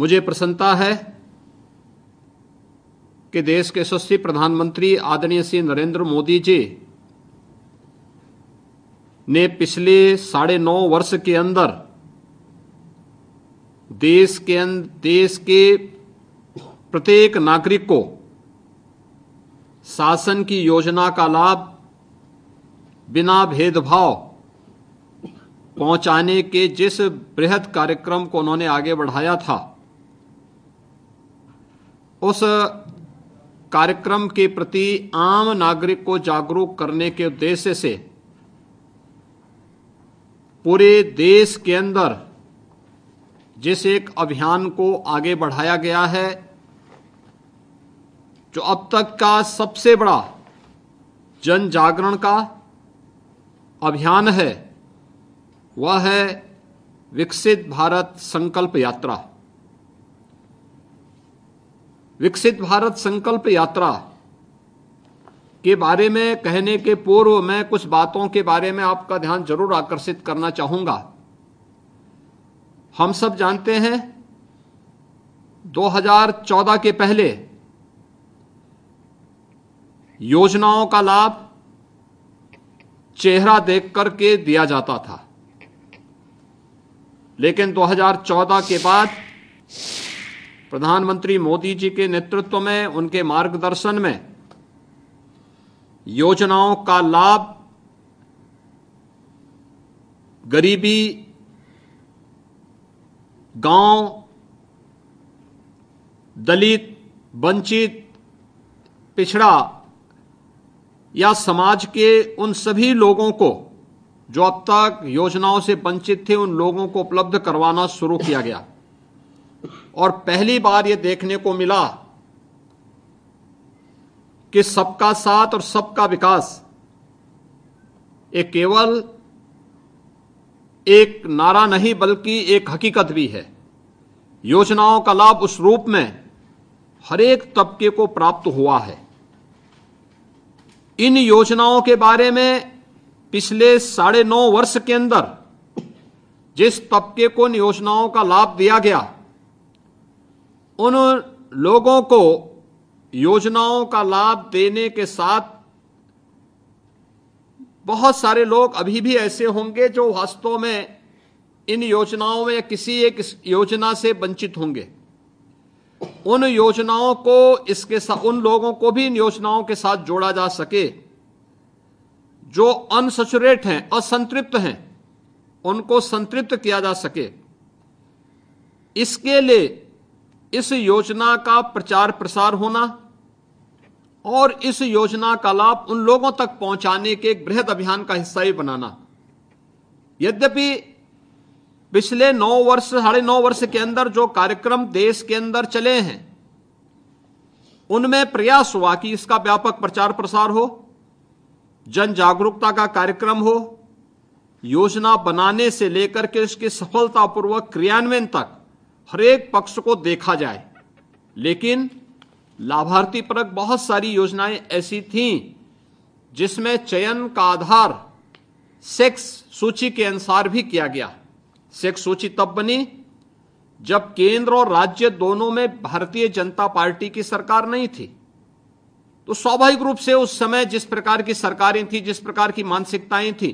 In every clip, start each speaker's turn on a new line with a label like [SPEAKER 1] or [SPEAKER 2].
[SPEAKER 1] मुझे प्रसन्नता है कि देश के यशस्वी प्रधानमंत्री आदरणीय श्री नरेंद्र मोदी जी ने पिछले साढ़े नौ वर्ष के अंदर देश के अं-, देश के प्रत्येक नागरिक को शासन की योजना का लाभ बिना भेदभाव पहुंचाने के जिस बृहद कार्यक्रम को उन्होंने आगे बढ़ाया था उस कार्यक्रम के प्रति आम नागरिक को जागरूक करने के उद्देश्य से पूरे देश के अंदर जिस एक अभियान को आगे बढ़ाया गया है जो अब तक का सबसे बड़ा जन जागरण का अभियान है वह है विकसित भारत संकल्प यात्रा विकसित भारत संकल्प यात्रा के बारे में कहने के पूर्व मैं कुछ बातों के बारे में आपका ध्यान जरूर आकर्षित करना चाहूंगा हम सब जानते हैं 2014 के पहले योजनाओं का लाभ चेहरा देख करके दिया जाता था लेकिन 2014 के बाद प्रधानमंत्री मोदी जी के नेतृत्व में उनके मार्गदर्शन में योजनाओं का लाभ गरीबी गांव दलित वंचित पिछड़ा या समाज के उन सभी लोगों को जो अब तक योजनाओं से वंचित थे उन लोगों को उपलब्ध करवाना शुरू किया गया और पहली बार ये देखने को मिला कि सबका साथ और सबका विकास एक केवल एक नारा नहीं बल्कि एक हकीकत भी है योजनाओं का लाभ उस रूप में हर एक तबके को प्राप्त हुआ है इन योजनाओं के बारे में पिछले साढ़े नौ वर्ष के अंदर जिस तबके को इन योजनाओं का लाभ दिया गया उन लोगों को योजनाओं का लाभ देने के साथ बहुत सारे लोग अभी भी ऐसे होंगे जो वास्तव में इन योजनाओं में या किसी एक योजना से वंचित होंगे उन योजनाओं को इसके साथ उन लोगों को भी इन योजनाओं के साथ जोड़ा जा सके जो अनसचुरेट हैं असंतृप्त हैं उनको संतृप्त किया जा सके इसके लिए इस योजना का प्रचार प्रसार होना और इस योजना का लाभ उन लोगों तक पहुंचाने के एक बृहद अभियान का हिस्सा ही बनाना यद्यपि पिछले नौ वर्ष साढ़े नौ वर्ष के अंदर जो कार्यक्रम देश के अंदर चले हैं उनमें प्रयास हुआ कि इसका व्यापक प्रचार प्रसार हो जन जागरूकता का कार्यक्रम हो योजना बनाने से लेकर के इसके सफलतापूर्वक क्रियान्वयन तक हर एक पक्ष को देखा जाए लेकिन लाभार्थी परक बहुत सारी योजनाएं ऐसी थीं जिसमें चयन का आधार सेक्स सूची के अनुसार भी किया गया सेक्स सूची तब बनी जब केंद्र और राज्य दोनों में भारतीय जनता पार्टी की सरकार नहीं थी तो स्वाभाविक रूप से उस समय जिस प्रकार की सरकारें थी जिस प्रकार की मानसिकताएं थी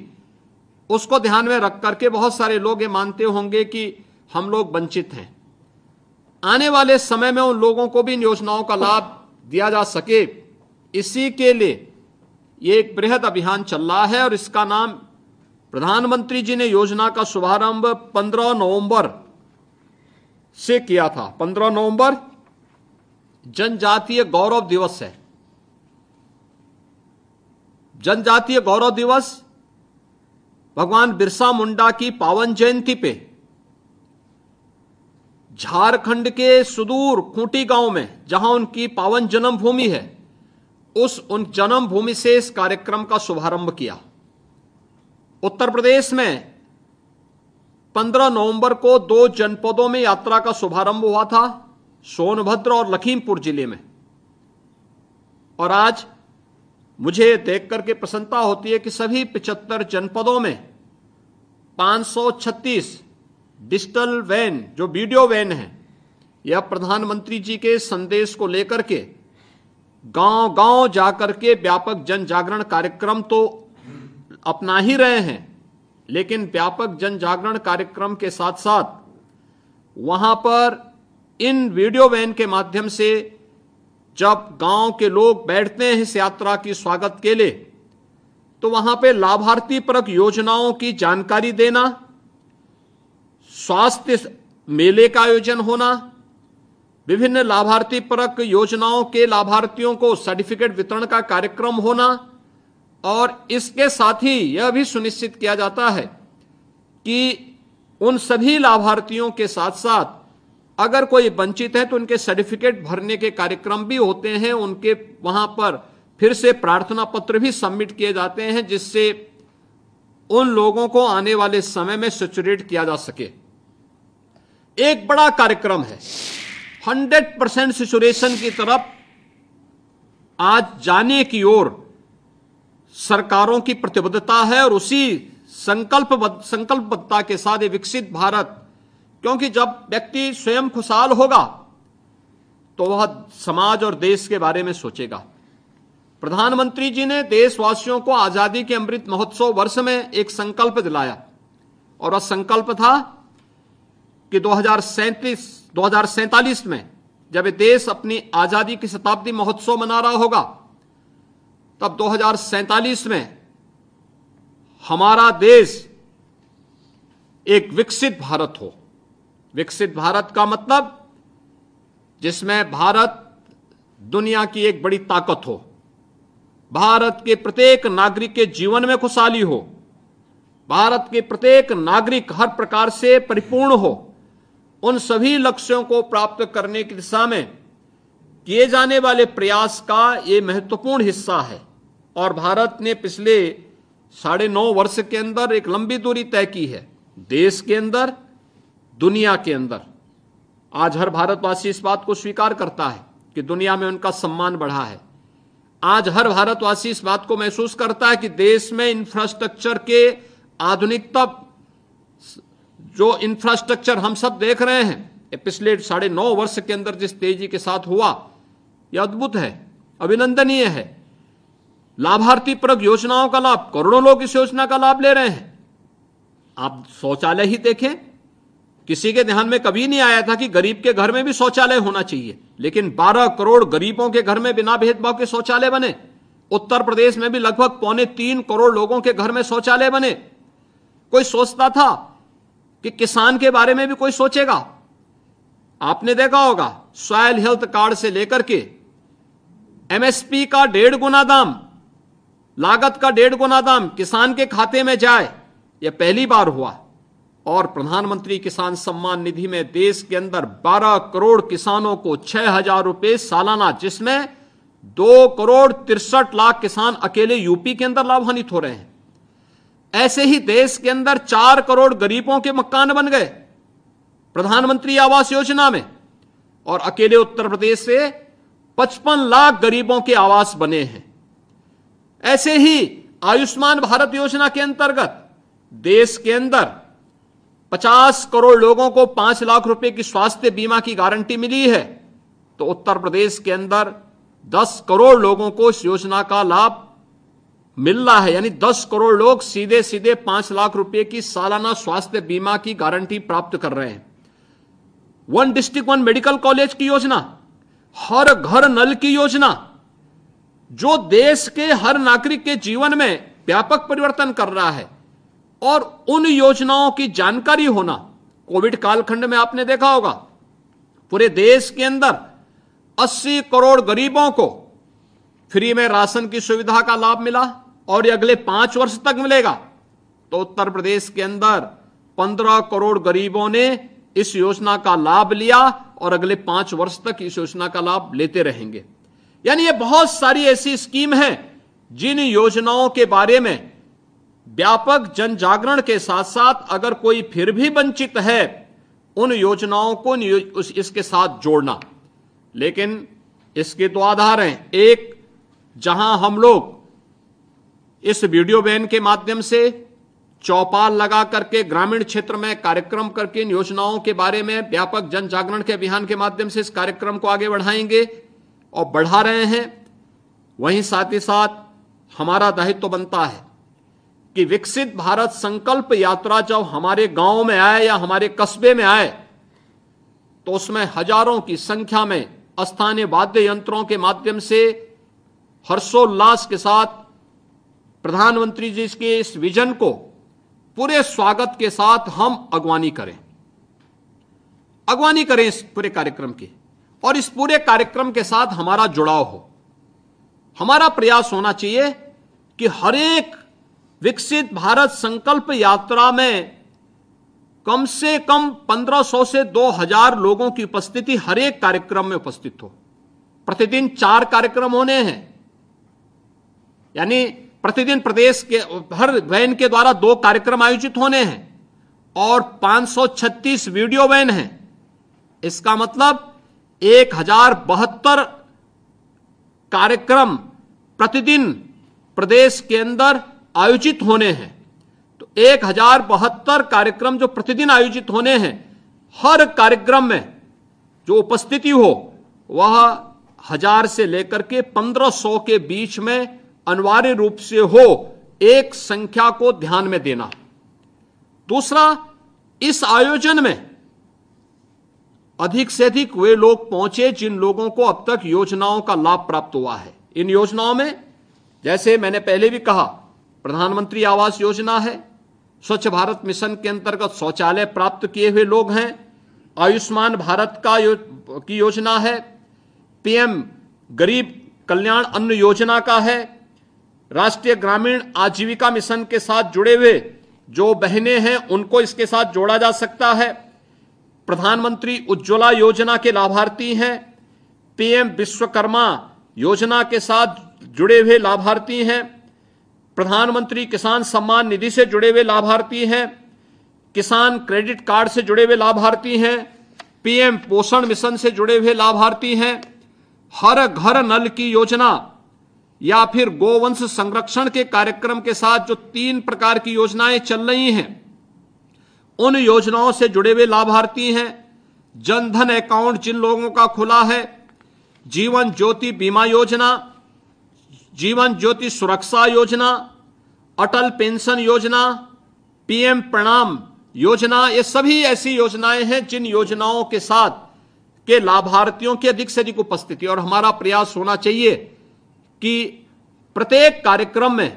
[SPEAKER 1] उसको ध्यान में रख करके बहुत सारे लोग ये मानते होंगे कि हम लोग वंचित हैं आने वाले समय में उन लोगों को भी इन योजनाओं का लाभ दिया जा सके इसी के लिए ये एक बृहद अभियान चल रहा है और इसका नाम प्रधानमंत्री जी ने योजना का शुभारंभ 15 नवंबर से किया था 15 नवंबर जनजातीय गौरव दिवस है जनजातीय गौरव दिवस भगवान बिरसा मुंडा की पावन जयंती पे झारखंड के सुदूर खूंटी गांव में जहां उनकी पावन जन्मभूमि है उस उन जन्मभूमि से इस कार्यक्रम का शुभारंभ किया उत्तर प्रदेश में 15 नवंबर को दो जनपदों में यात्रा का शुभारंभ हुआ था सोनभद्र और लखीमपुर जिले में और आज मुझे देख करके प्रसन्नता होती है कि सभी 75 जनपदों में 536 डिजिटल वैन जो वीडियो वैन है यह प्रधानमंत्री जी के संदेश को लेकर के गांव गांव जाकर के व्यापक जन जागरण कार्यक्रम तो अपना ही रहे हैं लेकिन व्यापक जन जागरण कार्यक्रम के साथ साथ वहां पर इन वीडियो वैन के माध्यम से जब गांव के लोग बैठते हैं इस यात्रा की स्वागत के लिए तो वहां पे लाभार्थी परक योजनाओं की जानकारी देना स्वास्थ्य मेले का आयोजन होना विभिन्न लाभार्थी परक योजनाओं के लाभार्थियों को सर्टिफिकेट वितरण का कार्यक्रम होना और इसके साथ ही यह भी सुनिश्चित किया जाता है कि उन सभी लाभार्थियों के साथ साथ अगर कोई वंचित है तो उनके सर्टिफिकेट भरने के कार्यक्रम भी होते हैं उनके वहां पर फिर से प्रार्थना पत्र भी सबमिट किए जाते हैं जिससे उन लोगों को आने वाले समय में सेचुरेट किया जा सके एक बड़ा कार्यक्रम है 100 परसेंट सिचुरेशन की तरफ आज जाने की ओर सरकारों की प्रतिबद्धता है और उसी संकल्प संकल्पबद्धता के साथ ये विकसित भारत क्योंकि जब व्यक्ति स्वयं खुशहाल होगा तो वह समाज और देश के बारे में सोचेगा प्रधानमंत्री जी ने देशवासियों को आज़ादी के अमृत महोत्सव वर्ष में एक संकल्प दिलाया और वह संकल्प था कि दो हजार में जब देश अपनी आज़ादी की शताब्दी महोत्सव मना रहा होगा तब दो में हमारा देश एक विकसित भारत हो विकसित भारत का मतलब जिसमें भारत दुनिया की एक बड़ी ताकत हो भारत के प्रत्येक नागरिक के जीवन में खुशहाली हो भारत के प्रत्येक नागरिक हर प्रकार से परिपूर्ण हो उन सभी लक्ष्यों को प्राप्त करने की दिशा में किए जाने वाले प्रयास का ये महत्वपूर्ण हिस्सा है और भारत ने पिछले साढ़े नौ वर्ष के अंदर एक लंबी दूरी तय की है देश के अंदर दुनिया के अंदर आज हर भारतवासी इस बात को स्वीकार करता है कि दुनिया में उनका सम्मान बढ़ा है आज हर भारतवासी इस बात को महसूस करता है कि देश में इंफ्रास्ट्रक्चर के आधुनिकता जो इंफ्रास्ट्रक्चर हम सब देख रहे हैं पिछले साढ़े नौ वर्ष के अंदर जिस तेजी के साथ हुआ यह अद्भुत है अभिनंदनीय है लाभार्थी परक योजनाओं का लाभ करोड़ों लोग इस योजना का लाभ ले रहे हैं आप शौचालय ही देखें किसी के ध्यान में कभी नहीं आया था कि गरीब के घर में भी शौचालय होना चाहिए लेकिन 12 करोड़ गरीबों के घर में बिना भेदभाव के शौचालय बने उत्तर प्रदेश में भी लगभग पौने तीन करोड़ लोगों के घर में शौचालय बने कोई सोचता था कि किसान के बारे में भी कोई सोचेगा आपने देखा होगा सॉयल हेल्थ कार्ड से लेकर के एमएसपी का डेढ़ गुना दाम लागत का डेढ़ गुना दाम किसान के खाते में जाए यह पहली बार हुआ और प्रधानमंत्री किसान सम्मान निधि में देश के अंदर 12 करोड़ किसानों को छह हजार रुपये सालाना जिसमें दो करोड़ तिरसठ लाख किसान अकेले यूपी के अंदर लाभान्वित हो रहे हैं ऐसे ही देश के अंदर चार करोड़ गरीबों के मकान बन गए प्रधानमंत्री आवास योजना में और अकेले उत्तर प्रदेश से 55 लाख गरीबों के आवास बने हैं ऐसे ही आयुष्मान भारत योजना के अंतर्गत देश के अंदर 50 करोड़ लोगों को 5 लाख रुपए की स्वास्थ्य बीमा की गारंटी मिली है तो उत्तर प्रदेश के अंदर 10 करोड़ लोगों को इस योजना का लाभ मिल रहा है यानी दस करोड़ लोग सीधे सीधे पांच लाख रुपए की सालाना स्वास्थ्य बीमा की गारंटी प्राप्त कर रहे हैं one district one medical college की योजना हर घर नल की योजना जो देश के हर नागरिक के जीवन में व्यापक परिवर्तन कर रहा है और उन योजनाओं की जानकारी होना कोविड कालखंड में आपने देखा होगा पूरे देश के अंदर 80 करोड़ गरीबों को फ्री में राशन की सुविधा का लाभ मिला और ये अगले पांच वर्ष तक मिलेगा तो उत्तर प्रदेश के अंदर पंद्रह करोड़ गरीबों ने इस योजना का लाभ लिया और अगले पांच वर्ष तक इस योजना का लाभ लेते रहेंगे यानी ये बहुत सारी ऐसी स्कीम है जिन योजनाओं के बारे में व्यापक जन जागरण के साथ साथ अगर कोई फिर भी वंचित है उन योजनाओं को उस, इसके साथ जोड़ना लेकिन इसके दो तो आधार हैं एक जहां हम लोग इस वीडियो वैन के माध्यम से चौपाल लगा करके ग्रामीण क्षेत्र में कार्यक्रम करके इन योजनाओं के बारे में व्यापक जन जागरण के अभियान के माध्यम से इस कार्यक्रम को आगे बढ़ाएंगे और बढ़ा रहे हैं वहीं साथ ही साथ हमारा दायित्व तो बनता है कि विकसित भारत संकल्प यात्रा जब हमारे गांव में आए या हमारे कस्बे में आए तो उसमें हजारों की संख्या में स्थानीय वाद्य यंत्रों के माध्यम से हर्षोल्लास के साथ प्रधानमंत्री जी के इस विजन को पूरे स्वागत के साथ हम अगवानी करें अगवानी करें इस पूरे कार्यक्रम की और इस पूरे कार्यक्रम के साथ हमारा जुड़ाव हो हमारा प्रयास होना चाहिए कि हरेक विकसित भारत संकल्प यात्रा में कम से कम 1500 से 2000 लोगों की उपस्थिति हरेक कार्यक्रम में उपस्थित हो प्रतिदिन चार कार्यक्रम होने हैं यानी प्रतिदिन प्रदेश के हर वैन के द्वारा दो कार्यक्रम आयोजित होने हैं और 536 वीडियो वैन हैं इसका मतलब एक हजार बहत्तर कार्यक्रम प्रतिदिन प्रदेश के अंदर आयोजित होने हैं तो एक हजार बहत्तर कार्यक्रम जो प्रतिदिन आयोजित होने हैं हर कार्यक्रम में जो उपस्थिति हो वह हजार से लेकर के पंद्रह सौ के बीच में अनिवार्य रूप से हो एक संख्या को ध्यान में देना दूसरा इस आयोजन में अधिक से अधिक वे लोग पहुंचे जिन लोगों को अब तक योजनाओं का लाभ प्राप्त हुआ है इन योजनाओं में जैसे मैंने पहले भी कहा प्रधानमंत्री आवास योजना है स्वच्छ भारत मिशन के अंतर्गत शौचालय प्राप्त किए हुए लोग हैं आयुष्मान भारत का यो, की योजना है पीएम गरीब कल्याण अन्न योजना का है राष्ट्रीय ग्रामीण आजीविका मिशन के साथ जुड़े हुए जो बहने हैं उनको इसके साथ जोड़ा जा सकता है प्रधानमंत्री उज्ज्वला योजना के लाभार्थी हैं पीएम विश्वकर्मा योजना के साथ जुड़े हुए लाभार्थी हैं प्रधानमंत्री किसान सम्मान निधि से जुड़े हुए लाभार्थी हैं किसान क्रेडिट कार्ड से जुड़े हुए लाभार्थी हैं पीएम पोषण मिशन से जुड़े हुए लाभार्थी हैं हर घर नल की योजना या फिर गोवंश संरक्षण के कार्यक्रम के साथ जो तीन प्रकार की योजनाएं चल रही हैं उन योजनाओं से जुड़े हुए लाभार्थी हैं जनधन अकाउंट जिन लोगों का खुला है जीवन ज्योति बीमा योजना जीवन ज्योति सुरक्षा योजना अटल पेंशन योजना पीएम प्रणाम योजना ये सभी ऐसी योजनाएं हैं जिन योजनाओं के साथ के लाभार्थियों की अधिक से अधिक उपस्थिति और हमारा प्रयास होना चाहिए कि प्रत्येक कार्यक्रम में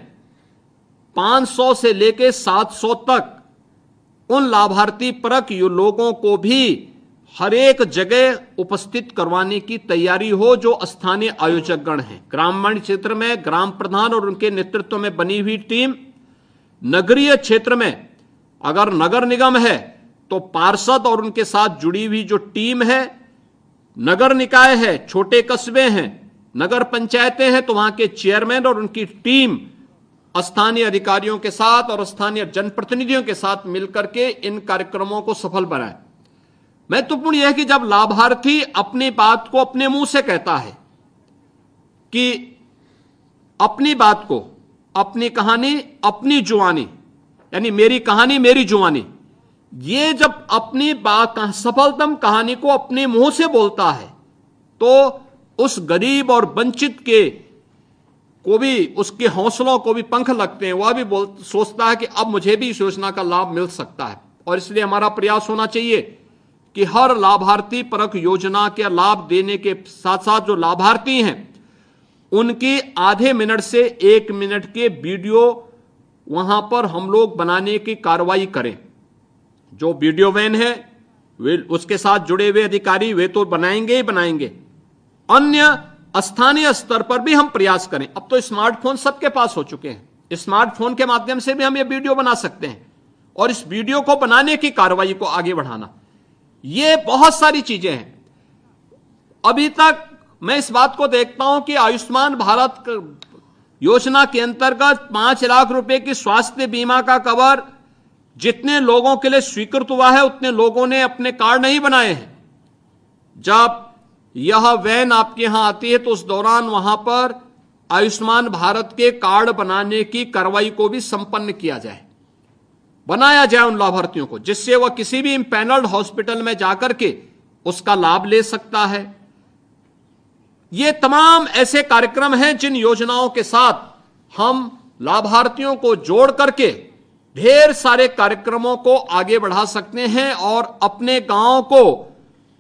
[SPEAKER 1] 500 से लेकर 700 तक उन लाभार्थी परक यु लोगों को भी हर एक जगह उपस्थित करवाने की तैयारी हो जो स्थानीय आयोजकगण हैं ग्रामीण क्षेत्र में ग्राम प्रधान और उनके नेतृत्व में बनी हुई टीम नगरीय क्षेत्र में अगर नगर निगम है तो पार्षद और उनके साथ जुड़ी हुई जो टीम है नगर निकाय है छोटे कस्बे हैं नगर पंचायतें हैं तो वहां के चेयरमैन और उनकी टीम स्थानीय अधिकारियों के साथ और स्थानीय जनप्रतिनिधियों के साथ मिलकर के इन कार्यक्रमों को सफल बनाए महत्वपूर्ण यह है कि जब लाभार्थी अपनी बात को अपने मुंह से कहता है कि अपनी बात को अपनी कहानी अपनी जुआनी यानी मेरी कहानी मेरी जुआनी ये जब अपनी बात सफलतम कहानी को अपने मुंह से बोलता है तो उस गरीब और वंचित के को भी उसके हौसलों को भी पंख लगते हैं वह भी बोल सोचता है कि अब मुझे भी इस योजना का लाभ मिल सकता है और इसलिए हमारा प्रयास होना चाहिए कि हर लाभार्थी परक योजना के लाभ देने के साथ साथ जो लाभार्थी हैं उनकी आधे मिनट से एक मिनट के वीडियो वहां पर हम लोग बनाने की कार्रवाई करें जो वीडियो वैन है वे उसके साथ जुड़े हुए अधिकारी वे तो बनाएंगे ही बनाएंगे अन्य स्थानीय स्तर पर भी हम प्रयास करें अब तो स्मार्टफोन सबके पास हो चुके हैं स्मार्टफोन के माध्यम से भी हम ये वीडियो बना सकते हैं और इस वीडियो को बनाने की कार्रवाई को आगे बढ़ाना ये बहुत सारी चीजें हैं अभी तक मैं इस बात को देखता हूं कि आयुष्मान भारत योजना के अंतर्गत पांच लाख रुपए की स्वास्थ्य बीमा का कवर जितने लोगों के लिए स्वीकृत हुआ है उतने लोगों ने अपने कार्ड नहीं बनाए हैं जब यह वैन आपके यहां आती है तो उस दौरान वहां पर आयुष्मान भारत के कार्ड बनाने की कार्रवाई को भी संपन्न किया जाए बनाया जाए उन लाभार्थियों को जिससे वह किसी भी इम्पैनल्ड हॉस्पिटल में जाकर के उसका लाभ ले सकता है ये तमाम ऐसे कार्यक्रम हैं जिन योजनाओं के साथ हम लाभार्थियों को जोड़ करके ढेर सारे कार्यक्रमों को आगे बढ़ा सकते हैं और अपने गांव को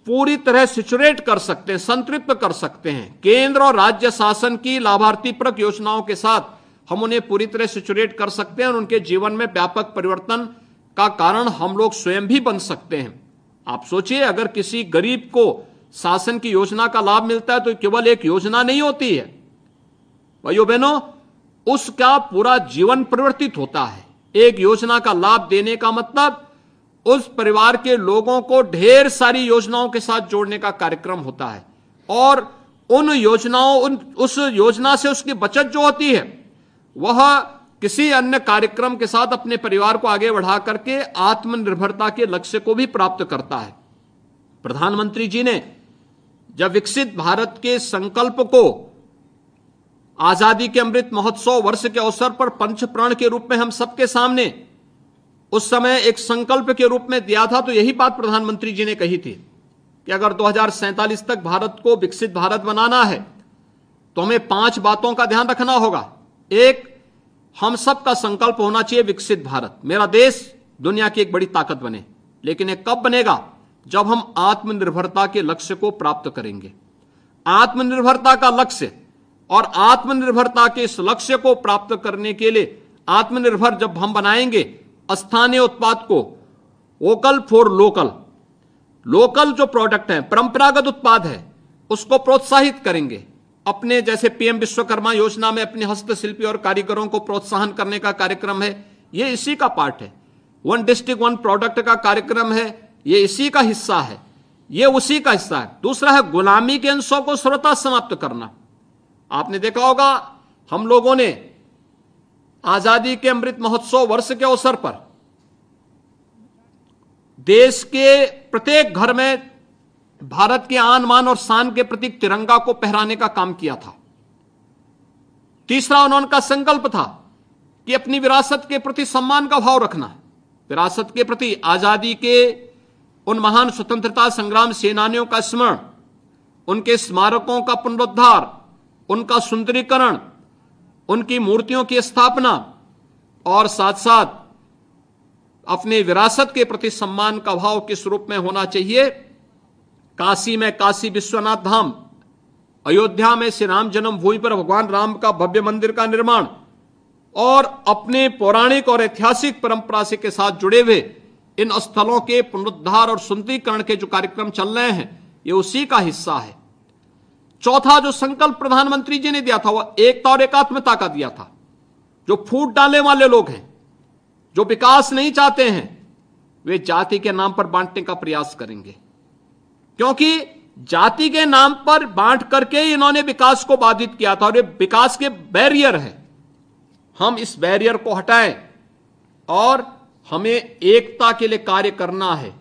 [SPEAKER 1] पूरी तरह सिचुरेट कर सकते हैं संतृप्त कर सकते हैं केंद्र और राज्य शासन की लाभार्थी प्रक योजनाओं के साथ हम उन्हें पूरी तरह सिचुरेट कर सकते हैं और उनके जीवन में व्यापक परिवर्तन का कारण हम लोग स्वयं भी बन सकते हैं आप सोचिए अगर किसी गरीब को शासन की योजना का लाभ मिलता है तो केवल एक योजना नहीं होती है भाइयों बहनों उसका पूरा जीवन परिवर्तित होता है एक योजना का लाभ देने का मतलब उस परिवार के लोगों को ढेर सारी योजनाओं के साथ जोड़ने का कार्यक्रम होता है और उन योजनाओं उन उस योजना से उसकी बचत जो होती है वह किसी अन्य कार्यक्रम के साथ अपने परिवार को आगे बढ़ा करके आत्मनिर्भरता के लक्ष्य को भी प्राप्त करता है प्रधानमंत्री जी ने जब विकसित भारत के संकल्प को आजादी के अमृत महोत्सव वर्ष के अवसर पर पंच प्राण के रूप में हम सबके सामने उस समय एक संकल्प के रूप में दिया था तो यही बात प्रधानमंत्री जी ने कही थी कि अगर दो तक भारत को विकसित भारत बनाना है तो हमें पांच बातों का ध्यान रखना होगा एक हम सब का संकल्प होना चाहिए विकसित भारत मेरा देश दुनिया की एक बड़ी ताकत बने लेकिन यह कब बनेगा जब हम आत्मनिर्भरता के लक्ष्य को प्राप्त करेंगे आत्मनिर्भरता का लक्ष्य और आत्मनिर्भरता के इस लक्ष्य को प्राप्त करने के लिए आत्मनिर्भर जब हम बनाएंगे स्थानीय उत्पाद को वोकल फॉर लोकल लोकल जो प्रोडक्ट है परंपरागत उत्पाद है उसको प्रोत्साहित करेंगे अपने जैसे पीएम विश्वकर्मा योजना में अपने हस्तशिल्पी और कारीगरों को प्रोत्साहन करने का कार्यक्रम है यह इसी का पार्ट है वन डिस्ट्रिक्ट वन प्रोडक्ट का कार्यक्रम है ये इसी का हिस्सा है ये उसी का हिस्सा है दूसरा है गुलामी के अंशों को श्रोता समाप्त करना आपने देखा होगा हम लोगों ने आजादी के अमृत महोत्सव वर्ष के अवसर पर देश के प्रत्येक घर में भारत के आन मान और शान के प्रतीक तिरंगा को पहराने का काम किया था तीसरा का संकल्प था कि अपनी विरासत के प्रति सम्मान का भाव रखना विरासत के प्रति आजादी के उन महान स्वतंत्रता संग्राम सेनानियों का स्मरण उनके स्मारकों का पुनरुद्धार उनका सुंदरीकरण उनकी मूर्तियों की स्थापना और साथ साथ अपने विरासत के प्रति सम्मान का भाव किस रूप में होना चाहिए काशी में काशी विश्वनाथ धाम अयोध्या में श्री राम जन्मभूमि पर भगवान राम का भव्य मंदिर का निर्माण और अपने पौराणिक और ऐतिहासिक परंपरा से के साथ जुड़े हुए इन स्थलों के पुनरुद्धार और सुंदरीकरण के जो कार्यक्रम चल रहे हैं ये उसी का हिस्सा है चौथा जो संकल्प प्रधानमंत्री जी ने दिया था वह एकता तो और एकात्मता का दिया था जो फूट डालने वाले लोग हैं जो विकास नहीं चाहते हैं वे जाति के नाम पर बांटने का प्रयास करेंगे क्योंकि जाति के नाम पर बांट करके इन्होंने विकास को बाधित किया था और ये विकास के बैरियर है हम इस बैरियर को हटाएं और हमें एकता के लिए कार्य करना है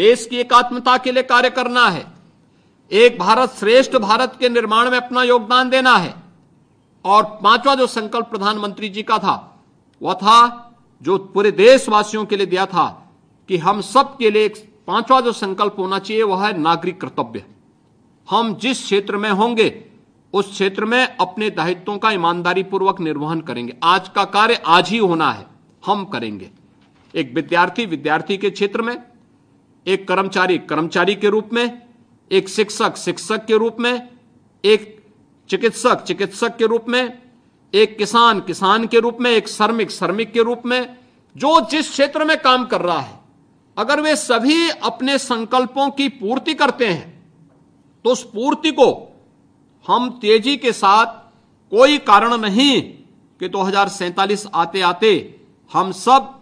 [SPEAKER 1] देश की एकात्मता के लिए कार्य करना है एक भारत श्रेष्ठ भारत के निर्माण में अपना योगदान देना है और पांचवा जो संकल्प प्रधानमंत्री जी का था वह था जो पूरे देशवासियों के लिए दिया था कि हम सब के लिए एक पांचवा जो संकल्प होना चाहिए वह है नागरिक कर्तव्य हम जिस क्षेत्र में होंगे उस क्षेत्र में अपने दायित्वों का ईमानदारी पूर्वक निर्वहन करेंगे आज का कार्य आज ही होना है हम करेंगे एक विद्यार्थी विद्यार्थी के क्षेत्र में एक कर्मचारी कर्मचारी के रूप में एक शिक्षक शिक्षक के रूप में एक चिकित्सक चिकित्सक के रूप में एक किसान किसान के रूप में एक श्रमिक श्रमिक के रूप में जो जिस क्षेत्र में काम कर रहा है अगर वे सभी अपने संकल्पों की पूर्ति करते हैं तो उस पूर्ति को हम तेजी के साथ कोई कारण नहीं कि दो तो आते आते हम सब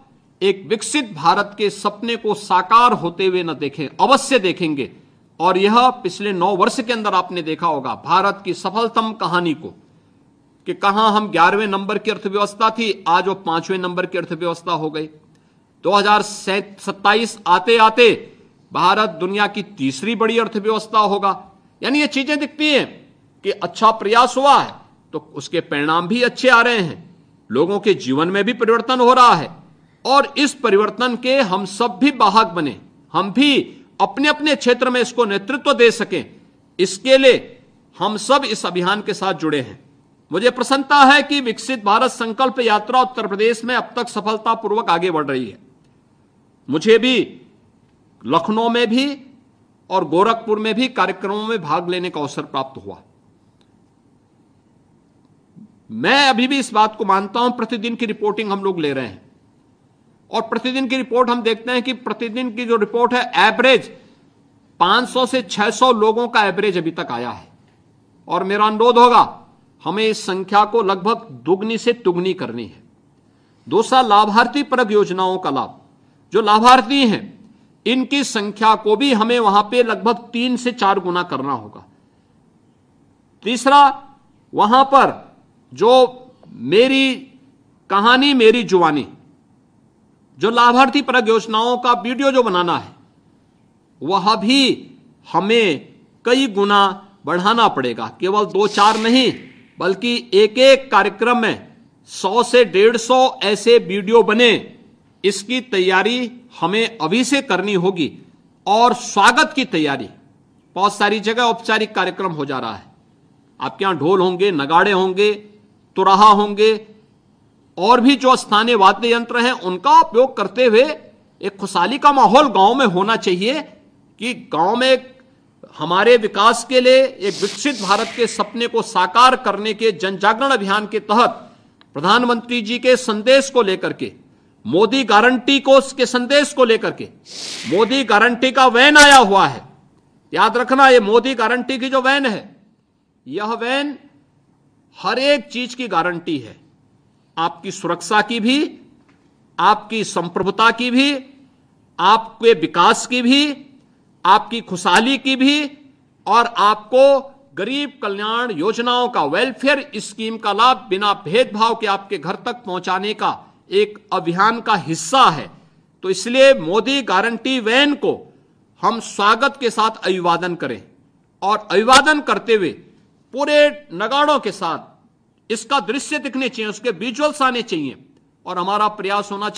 [SPEAKER 1] एक विकसित भारत के सपने को साकार होते हुए न देखें अवश्य देखेंगे और यह पिछले नौ वर्ष के अंदर आपने देखा होगा भारत की सफलतम कहानी को कि कहां हम ग्यारहवें नंबर की अर्थव्यवस्था थी आज वो पांचवें नंबर की अर्थव्यवस्था हो गई दो हजार आते आते भारत दुनिया की तीसरी बड़ी अर्थव्यवस्था होगा यानी ये चीजें दिखती हैं कि अच्छा प्रयास हुआ है तो उसके परिणाम भी अच्छे आ रहे हैं लोगों के जीवन में भी परिवर्तन हो रहा है और इस परिवर्तन के हम सब भी बाहक बने हम भी अपने अपने क्षेत्र में इसको नेतृत्व दे सकें इसके लिए हम सब इस अभियान के साथ जुड़े हैं मुझे प्रसन्नता है कि विकसित भारत संकल्प यात्रा उत्तर प्रदेश में अब तक सफलतापूर्वक आगे बढ़ रही है मुझे भी लखनऊ में भी और गोरखपुर में भी कार्यक्रमों में भाग लेने का अवसर प्राप्त हुआ मैं अभी भी इस बात को मानता हूं प्रतिदिन की रिपोर्टिंग हम लोग ले रहे हैं और प्रतिदिन की रिपोर्ट हम देखते हैं कि प्रतिदिन की जो रिपोर्ट है एवरेज 500 से 600 लोगों का एवरेज अभी तक आया है और मेरा अनुरोध होगा हमें इस संख्या को लगभग दुगनी से तुगनी करनी है दूसरा लाभार्थी परक योजनाओं का लाभ जो लाभार्थी हैं इनकी संख्या को भी हमें वहां पे लगभग तीन से चार गुना करना होगा तीसरा वहां पर जो मेरी कहानी मेरी जुवानी जो लाभार्थी परक योजनाओं का वीडियो जो बनाना है वह भी हमें कई गुना बढ़ाना पड़ेगा केवल दो चार नहीं बल्कि एक एक कार्यक्रम में सौ से डेढ़ सौ ऐसे वीडियो बने इसकी तैयारी हमें अभी से करनी होगी और स्वागत की तैयारी बहुत सारी जगह औपचारिक कार्यक्रम हो जा रहा है आपके यहां ढोल होंगे नगाड़े होंगे तुराहा होंगे और भी जो स्थानीय वाद्य यंत्र हैं उनका उपयोग करते हुए एक खुशहाली का माहौल गांव में होना चाहिए कि गांव में हमारे विकास के लिए एक विकसित भारत के सपने को साकार करने के जन जागरण अभियान के तहत प्रधानमंत्री जी के संदेश को लेकर के मोदी गारंटी को के संदेश को लेकर के मोदी गारंटी का वैन आया हुआ है याद रखना ये मोदी गारंटी की जो वैन है यह वैन हर एक चीज की गारंटी है आपकी सुरक्षा की भी आपकी संप्रभुता की भी आपके विकास की भी आपकी खुशहाली की भी और आपको गरीब कल्याण योजनाओं का वेलफेयर स्कीम का लाभ बिना भेदभाव के आपके घर तक पहुंचाने का एक अभियान का हिस्सा है तो इसलिए मोदी गारंटी वैन को हम स्वागत के साथ अभिवादन करें और अभिवादन करते हुए पूरे नगाड़ों के साथ इसका दृश्य दिखने चाहिए उसके विजुअल्स आने चाहिए और हमारा प्रयास होना चाहिए